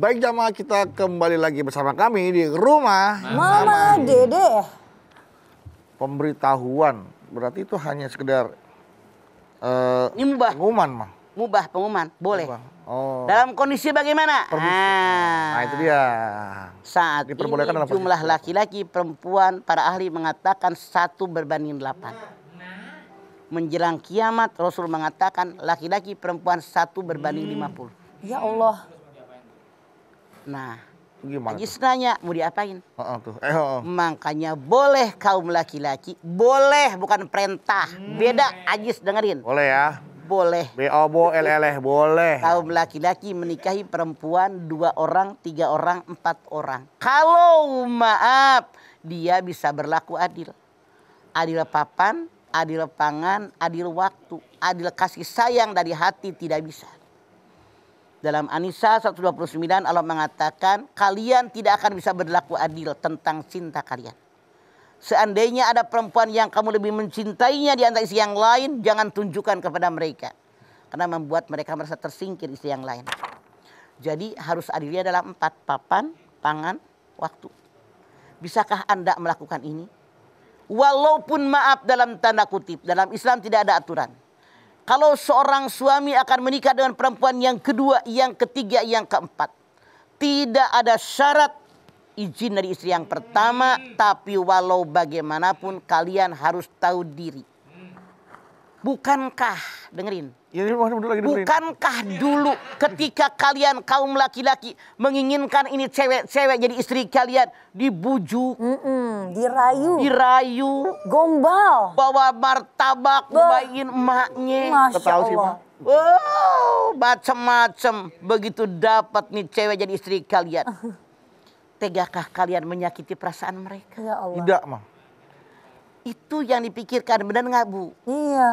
Baik jamaah kita kembali lagi bersama kami di rumah Mama, Mama Dede. Pemberitahuan berarti itu hanya sekedar uh, Ini mubah. pengumuman mah. Mubah pengumuman boleh. Mubah. Oh. Dalam kondisi bagaimana? Ah. Nah, itu dia. Saat Diperbolehkan ini jumlah laki-laki, perempuan, para ahli mengatakan satu berbanding delapan. Menjelang kiamat Rasul mengatakan laki-laki perempuan satu berbanding hmm. lima puluh. Ya Allah. Nah, Gimana Ajis nanya mau diapain? Oh, oh, tuh. Eh, oh, oh. Makanya boleh kaum laki-laki, boleh bukan perintah. Hmm. Beda Ajis dengerin. Boleh ya. Boleh. B O B L L boleh. Kaum laki-laki menikahi perempuan dua orang, tiga orang, empat orang. Kalau maaf, dia bisa berlaku adil. Adil papan, adil pangan, adil waktu, adil kasih sayang dari hati tidak bisa. Dalam Anisa 129 Allah mengatakan kalian tidak akan bisa berlaku adil tentang cinta kalian. Seandainya ada perempuan yang kamu lebih mencintainya di antara istri yang lain, jangan tunjukkan kepada mereka. Karena membuat mereka merasa tersingkir istri yang lain. Jadi harus adilnya dalam empat papan, pangan, waktu. Bisakah Anda melakukan ini? Walaupun maaf dalam tanda kutip, dalam Islam tidak ada aturan. Kalau seorang suami akan menikah dengan perempuan yang kedua, yang ketiga, yang keempat. Tidak ada syarat izin dari istri yang pertama, tapi walau bagaimanapun kalian harus tahu diri. Bukankah, dengerin. Iya, iya, lagi Bukankah dulu ketika kalian kaum laki-laki menginginkan ini cewek-cewek jadi istri kalian dibujuk, mm -mm, dirayu, dirayu, gombal, bawa martabak, bayin emaknya. Masya Allah. Wow, macem-macem. Begitu dapat nih cewek jadi istri kalian. Tegakah kalian menyakiti perasaan mereka? Ya Allah. Tidak, mah. Itu yang dipikirkan, benar nggak Bu? Iya.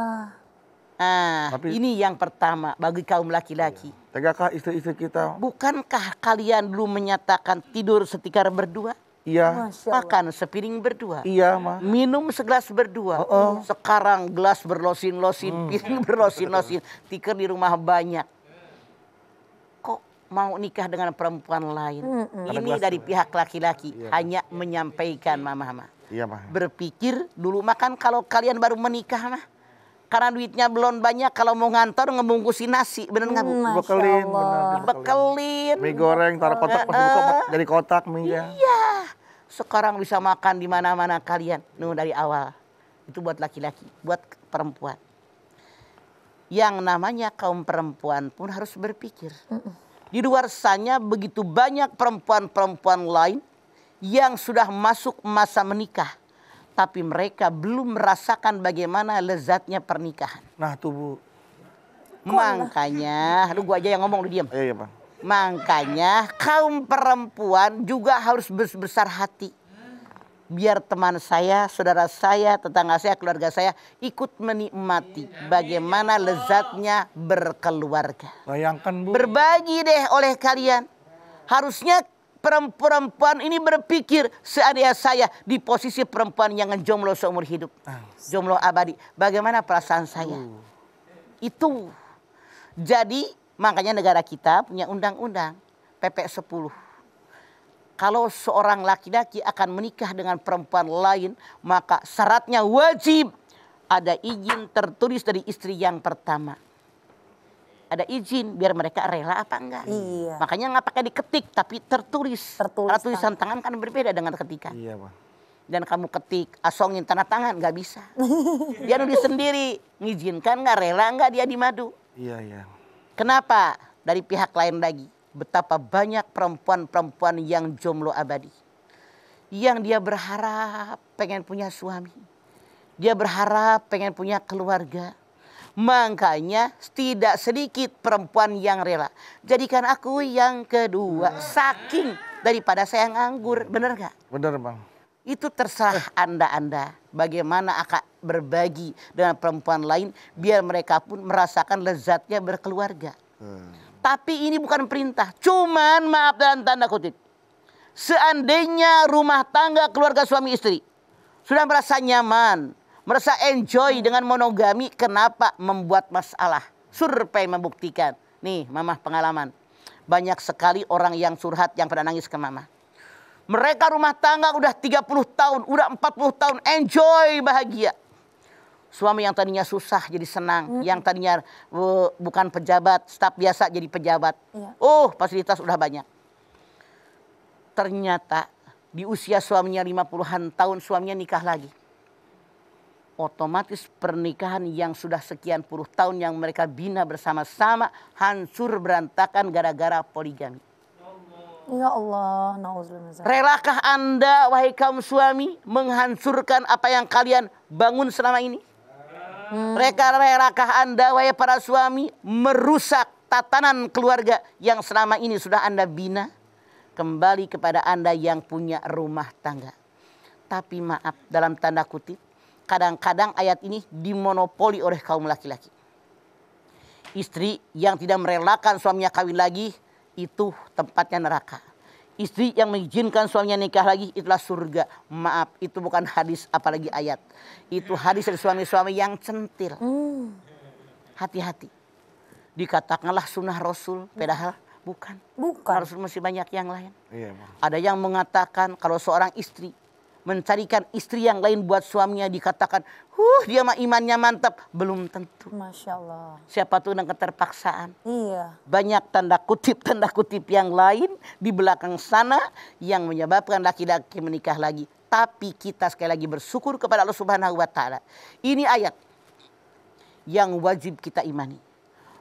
Ah, Tapi, ini yang pertama bagi kaum laki-laki. Iya. Tegakkah istri-istri kita? Bukankah kalian dulu menyatakan tidur setikar berdua? Iya. Makan sepiring berdua. Iya, Ma. Minum segelas berdua. Oh, oh. Sekarang gelas berlosin-losin, hmm. piring berlosin-losin, tikar di rumah banyak. Kok mau nikah dengan perempuan lain? hmm. Ini dari pihak laki-laki iya. hanya menyampaikan mama-mama. Iya, Pak. Berpikir dulu makan kalau kalian baru menikah mah. Karena duitnya belum banyak kalau mau ngantor ngebungkusin nasi, benar nggak Hmm, Bekelin, benar. Bekelin. Mie goreng taruh eh, kotak pas buka dari kotak mie ya. Iya. Sekarang bisa makan di mana-mana kalian. Nuh dari awal. Itu buat laki-laki, buat perempuan. Yang namanya kaum perempuan pun harus berpikir. Di luar sana begitu banyak perempuan-perempuan lain yang sudah masuk masa menikah tapi mereka belum merasakan bagaimana lezatnya pernikahan. Nah, tuh Bu. Makanya, lu gua aja yang ngomong lu diam. Iya, iya, Makanya kaum perempuan juga harus besar hati. Biar teman saya, saudara saya, tetangga saya, keluarga saya ikut menikmati bagaimana lezatnya berkeluarga. Bayangkan Bu. Berbagi deh oleh kalian. Harusnya perempuan-perempuan ini berpikir seandainya saya di posisi perempuan yang jomblo seumur hidup. Ah. Jomblo abadi. Bagaimana perasaan saya? Uh. Itu. Jadi makanya negara kita punya undang-undang PP 10 kalau seorang laki-laki akan menikah dengan perempuan lain, maka syaratnya wajib ada izin tertulis dari istri yang pertama ada izin biar mereka rela apa enggak. Iya. Makanya nggak pakai diketik tapi tertulis. Tertulis. Kalau tulisan tangan kan berbeda dengan ketikan. Iya, Pak. Dan kamu ketik asongin tanda tangan nggak bisa. dia nulis sendiri, ngizinkan nggak rela nggak dia dimadu. Iya, iya. Kenapa? Dari pihak lain lagi, betapa banyak perempuan-perempuan yang jomblo abadi. Yang dia berharap pengen punya suami. Dia berharap pengen punya keluarga Makanya tidak sedikit perempuan yang rela. Jadikan aku yang kedua. Saking daripada saya anggur, benar gak? Benar bang. Itu terserah Anda-Anda. Bagaimana akan berbagi dengan perempuan lain. Biar mereka pun merasakan lezatnya berkeluarga. Hmm. Tapi ini bukan perintah. Cuman maaf dan tanda kutip. Seandainya rumah tangga keluarga suami istri. Sudah merasa nyaman merasa enjoy dengan monogami kenapa membuat masalah. Survei membuktikan. Nih, mama pengalaman. Banyak sekali orang yang surhat yang pernah nangis ke mama Mereka rumah tangga udah 30 tahun, udah 40 tahun, enjoy bahagia. Suami yang tadinya susah jadi senang, hmm. yang tadinya uh, bukan pejabat, staf biasa jadi pejabat. ya. Oh, fasilitas udah banyak. Ternyata di usia suaminya 50-an tahun suaminya nikah lagi otomatis pernikahan yang sudah sekian puluh tahun yang mereka bina bersama-sama hancur berantakan gara-gara poligami. Ya Allah, Relakah Anda wahai kaum suami menghancurkan apa yang kalian bangun selama ini? Hmm. relakah Anda wahai para suami merusak tatanan keluarga yang selama ini sudah Anda bina? Kembali kepada Anda yang punya rumah tangga. Tapi maaf dalam tanda kutip kadang-kadang ayat ini dimonopoli oleh kaum laki-laki. Istri yang tidak merelakan suaminya kawin lagi itu tempatnya neraka. Istri yang mengizinkan suaminya nikah lagi itulah surga. Maaf, itu bukan hadis apalagi ayat. Itu hadis dari suami-suami yang centil. Hati-hati. Dikatakanlah sunnah Rasul, padahal bukan. Bukan. Rasul masih banyak yang lain. Iya, Ada yang mengatakan kalau seorang istri mencarikan istri yang lain buat suaminya dikatakan, "Huh, dia mah imannya mantap." Belum tentu. Masya Allah. Siapa tuh yang keterpaksaan? Iya. Banyak tanda kutip tanda kutip yang lain di belakang sana yang menyebabkan laki-laki menikah lagi. Tapi kita sekali lagi bersyukur kepada Allah Subhanahu wa taala. Ini ayat yang wajib kita imani.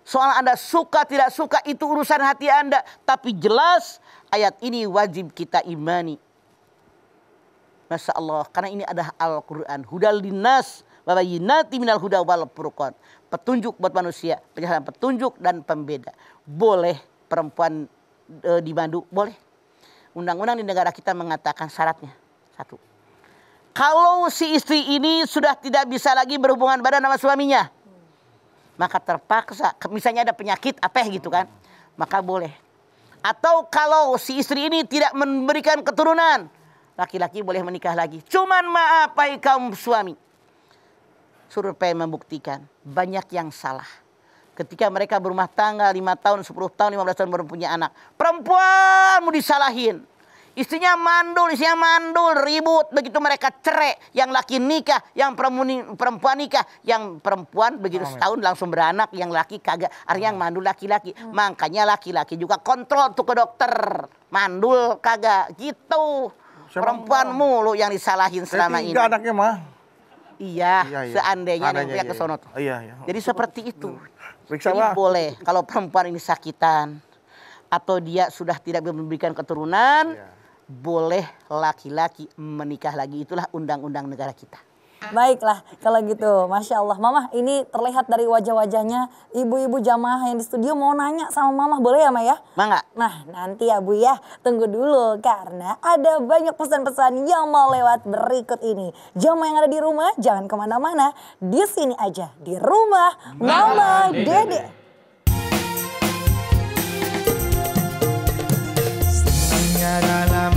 Soal Anda suka tidak suka itu urusan hati Anda. Tapi jelas ayat ini wajib kita imani. Masya Allah, karena ini ada Al-Quran. Hudal dinas, wabayinati minal huda wal purukon. Petunjuk buat manusia, penjelasan petunjuk dan pembeda. Boleh perempuan e, dimandu, boleh. Undang-undang di negara kita mengatakan syaratnya. Satu. Kalau si istri ini sudah tidak bisa lagi berhubungan badan sama suaminya. Maka terpaksa, misalnya ada penyakit apa gitu kan. Maka boleh. Atau kalau si istri ini tidak memberikan keturunan laki-laki boleh menikah lagi. Cuman maaf kaum suami. Survei membuktikan banyak yang salah. Ketika mereka berumah tangga 5 tahun, 10 tahun, 15 tahun baru punya anak. Perempuan mau disalahin. Istrinya mandul, istrinya mandul, ribut. Begitu mereka cerai, yang laki nikah, yang perempuan nikah. Yang perempuan begitu setahun langsung beranak, yang laki kagak. Artinya yang mandul laki-laki. Hmm. Makanya laki-laki juga kontrol tuh ke dokter. Mandul kagak, gitu. Siapa perempuan mau? mulu yang disalahin eh, selama ini. anaknya mah. Iya, iya, iya. seandainya Adanya, dia iya, ke sono. Iya. iya, iya. Jadi seperti itu. Periksa Jadi lah. boleh kalau perempuan ini sakitan atau dia sudah tidak memberikan keturunan, iya. boleh laki-laki menikah lagi. Itulah undang-undang negara kita. Baiklah, kalau gitu, masya Allah, Mama, ini terlihat dari wajah-wajahnya ibu-ibu jamaah yang di studio mau nanya sama Mama, boleh ya, Maya? ya? Mangga. Nah, nanti ya Bu ya, tunggu dulu karena ada banyak pesan-pesan yang mau lewat berikut ini. Jamaah yang ada di rumah, jangan kemana-mana, di sini aja di rumah Mama, Dede. Dede. dalam